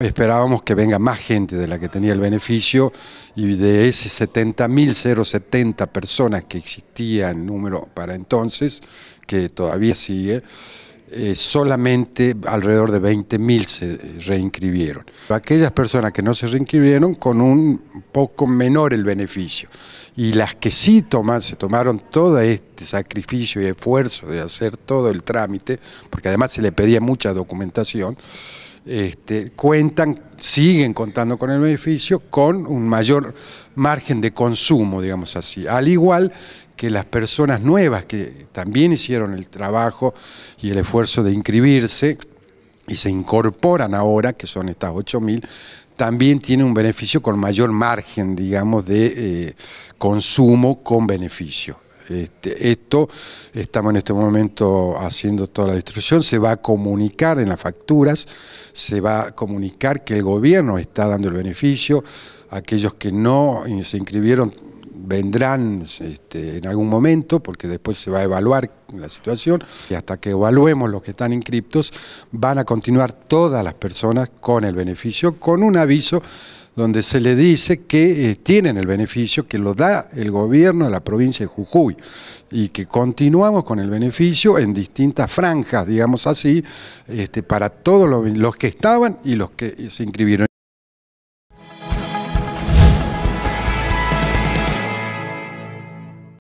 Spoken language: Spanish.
Esperábamos que venga más gente de la que tenía el beneficio y de ese 70.070 personas que existían, en número para entonces, que todavía sigue, eh, solamente alrededor de 20.000 se reinscribieron. Aquellas personas que no se reinscribieron con un poco menor el beneficio. Y las que sí se tomaron todo este sacrificio y esfuerzo de hacer todo el trámite, porque además se le pedía mucha documentación, este, cuentan, siguen contando con el beneficio con un mayor margen de consumo, digamos así. Al igual que las personas nuevas que también hicieron el trabajo y el esfuerzo de inscribirse y se incorporan ahora, que son estas 8.000, también tienen un beneficio con mayor margen, digamos, de eh, consumo con beneficio. Este, esto estamos en este momento haciendo toda la distribución, se va a comunicar en las facturas, se va a comunicar que el gobierno está dando el beneficio, aquellos que no se inscribieron vendrán este, en algún momento, porque después se va a evaluar la situación, y hasta que evaluemos los que están inscriptos, van a continuar todas las personas con el beneficio, con un aviso donde se le dice que eh, tienen el beneficio que lo da el gobierno de la provincia de Jujuy y que continuamos con el beneficio en distintas franjas, digamos así, este, para todos los que estaban y los que se inscribieron.